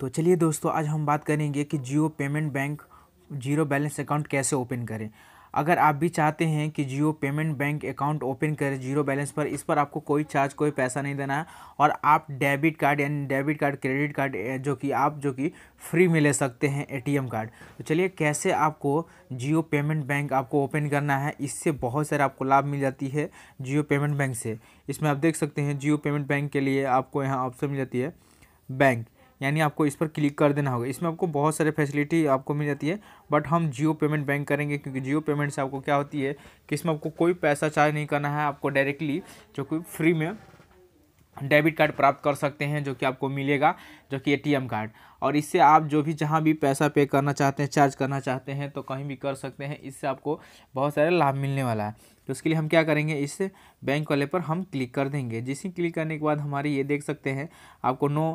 तो चलिए दोस्तों आज हम बात करेंगे कि Jio payment bank zero balance account कैसे ओपन करें अगर आप भी चाहते हैं कि Jio payment bank account open करें जीरो बैलेंस पर इस पर आपको कोई चार्ज कोई पैसा नहीं देना है और आप डेबिट कार्ड यानी डेबिट कार्ड क्रेडिट कार्ड जो कि आप जो कि फ्री में ले सकते हैं एटीएम कार्ड तो चलिए कैसे आपको जियो पेमेंट बैंक आपको ओपन करना है इससे बहुत सारे आपको लाभ मिल जाती है जियो पेमेंट बैंक से इसमें आप देख सकते हैं जियो पेमेंट बैंक के लिए आपको यहाँ ऑप्शन मिल जाती है बैंक यानी आपको इस पर क्लिक कर देना होगा इसमें आपको बहुत सारे फैसिलिटी आपको मिल जाती है बट हम जियो पेमेंट बैंक करेंगे क्योंकि जियो पेमेंट से आपको क्या होती है कि इसमें आपको कोई पैसा चार्ज नहीं करना है आपको डायरेक्टली जो कि फ्री में डेबिट कार्ड प्राप्त कर सकते हैं जो कि आपको मिलेगा जो कि एटीएम कार्ड और इससे आप जो भी जहाँ भी पैसा पे करना चाहते हैं चार्ज करना चाहते हैं तो कहीं भी कर सकते हैं इससे आपको बहुत सारे लाभ मिलने वाला है तो उसके लिए हम क्या करेंगे इस बैंक वाले पर हम क्लिक कर देंगे जिसे क्लिक करने के बाद हमारे ये देख सकते हैं आपको no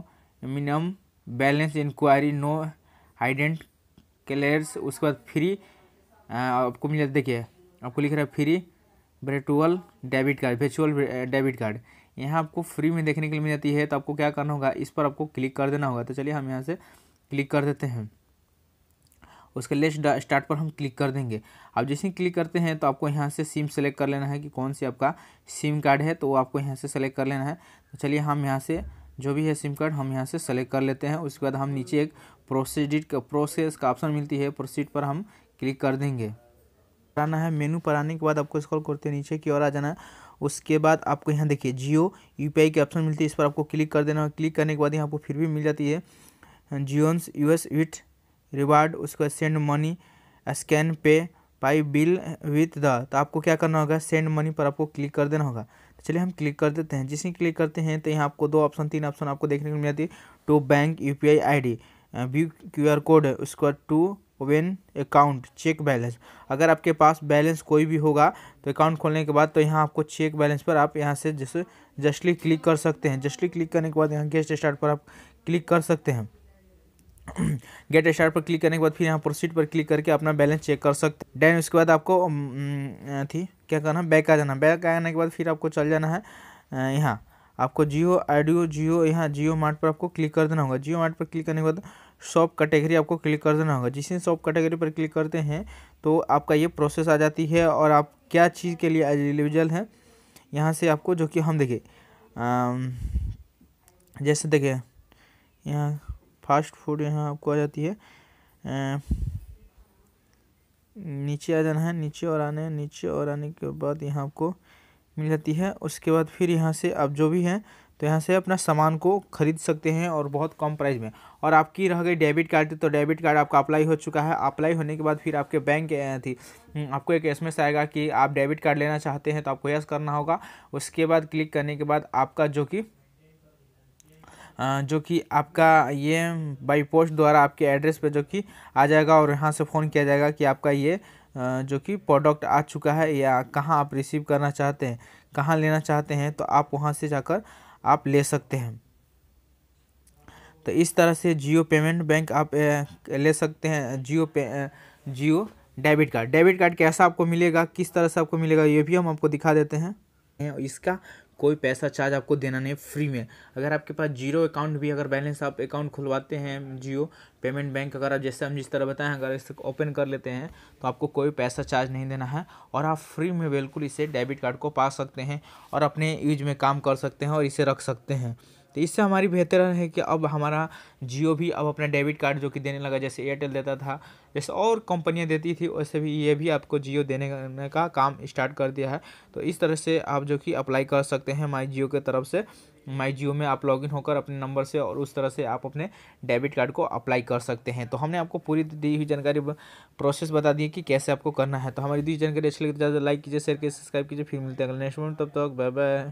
minimum balance enquiry no hidden charges उसके बाद फ्री आपको मिल जाता देखिए आपको लिख रहा है free virtual debit card virtual debit card यहाँ आपको फ्री में देखने के लिए मिल जाती है तो आपको क्या करना होगा इस पर आपको क्लिक कर देना होगा तो चलिए हम यहाँ से क्लिक कर देते हैं उसके लिए स्टार्ट पर हम क्लिक कर देंगे आप जैसे ही क्लिक करते हैं तो आपको यहाँ से सिम सेलेक्ट कर लेना है कि कौन सी आपका सिम कार्ड है तो वो आपको यहाँ से सेलेक्ट कर लेना है तो चलिए हम यहाँ से जो भी है सिम कार्ड हम यहाँ से सेलेक्ट कर लेते हैं उसके बाद हम नीचे एक प्रोसीडिट का प्रोसेस का ऑप्शन मिलती है प्रोसीड पर हम क्लिक कर देंगे आना है मेनू पर आने के बाद आपको स्क्रॉल करते नीचे की ओर आ जाना है उसके बाद आपको यहाँ देखिए जियो यू की ऑप्शन मिलती है इस पर आपको क्लिक कर देना है क्लिक करने के बाद यहाँ आपको फिर भी मिल जाती है जियोन्स यूएस विट रिवार्ड उसके बाद सेंड मनी स्कैन पे पाई बिल विथ द तो आपको क्या करना होगा सेंड मनी पर आपको क्लिक कर देना होगा तो चलिए हम क्लिक कर देते हैं जिसे क्लिक करते हैं तो यहाँ आपको दो ऑप्शन तीन ऑप्शन आपको देखने को मिल जाती है to bank U P I I D view Q R code उसके to when account check balance अगर आपके पास बैलेंस कोई भी होगा तो अकाउंट खोलने के बाद तो यहाँ आपको चेक बैलेंस पर आप यहाँ से जैसे जस्टली क्लिक कर सकते हैं जस्टली क्लिक करने के बाद यहाँ गेस्ट स्टार्ट पर आप क्लिक कर सकते हैं गेट स्टार्ट पर क्लिक करने के बाद फिर यहाँ प्रोसीड पर क्लिक करके अपना बैलेंस चेक कर सकते हैं डैन उसके बाद आपको थी क्या करना बैक आ जाना बैक आने के बाद फिर आपको चल जाना है यहाँ आपको जियो आडियो जियो यहाँ जियो मार्ट पर आपको क्लिक कर देना होगा जियो मार्ट पर क्लिक करने के बाद शॉप कैटेगरी आपको क्लिक कर देना होगा जिससे शॉप कैटेगरी पर क्लिक करते हैं तो आपका ये प्रोसेस आ जाती है और आप क्या चीज़ के लिए एलिजिबल है यहाँ से आपको जो कि हम देखें जैसे देखें यहाँ फास्ट फूड यहाँ आपको आ जाती है नीचे आ जाना है नीचे और आने नीचे और आने के बाद यहाँ आपको मिल जाती है उसके बाद फिर यहाँ से आप जो भी हैं तो यहाँ से अपना सामान को खरीद सकते हैं और बहुत कम प्राइस में और आपकी रह गई डेबिट कार्ड तो डेबिट कार्ड आपका अप्लाई हो चुका है अप्लाई होने के बाद फिर आपके बैंक थी हम्म, आपको एक एस आएगा कि आप डेबिट कार्ड लेना चाहते हैं तो आपको यस करना होगा उसके बाद क्लिक करने के बाद आपका जो कि जो कि आपका ये बाई पोस्ट द्वारा आपके एड्रेस पे जो कि आ जाएगा और यहाँ से फ़ोन किया जाएगा कि आपका ये जो कि प्रोडक्ट आ चुका है या कहाँ आप रिसीव करना चाहते हैं कहाँ लेना चाहते हैं तो आप वहाँ से जाकर आप ले सकते हैं तो इस तरह से जियो पेमेंट बैंक आप ले सकते हैं Jio pay Jio debit card debit card कैसा आपको मिलेगा किस तरह से आपको मिलेगा ये भी हम आपको दिखा देते हैं इसका कोई पैसा चार्ज आपको देना नहीं फ्री में अगर आपके पास जीरो अकाउंट भी अगर बैलेंस आप अकाउंट खुलवाते हैं जियो पेमेंट बैंक अगर आप जैसे हम जिस तरह बताएं अगर इसे ओपन कर लेते हैं तो आपको कोई पैसा चार्ज नहीं देना है और आप फ्री में बिल्कुल इसे डेबिट कार्ड को पा सकते हैं और अपने यूज में काम कर सकते हैं और इसे रख सकते हैं तो इससे हमारी बेहतर है कि अब हमारा जियो भी अब अपना डेबिट कार्ड जो कि देने लगा जैसे एयरटेल देता था जैसे और कंपनियां देती थी वैसे भी ये भी आपको जियो देने का काम स्टार्ट कर दिया है तो इस तरह से आप जो कि अप्लाई कर सकते हैं माई जियो की तरफ से माई जियो में आप लॉगिन होकर अपने नंबर से और उस तरह से आप अपने डेबिट कार्ड को अप्लाई कर सकते हैं तो हमने आपको पूरी दी हुई जानकारी प्रोसेस बता दी कि कैसे आपको करना है तो हमारी दी जानकारी अच्छी लगी तो ज़्यादा लाइक कीजिए शेयर कीजिए सब्सक्राइब कीजिए फिर मिलते हैं अगले नेक्स्ट मिनट तब तक बाय बाय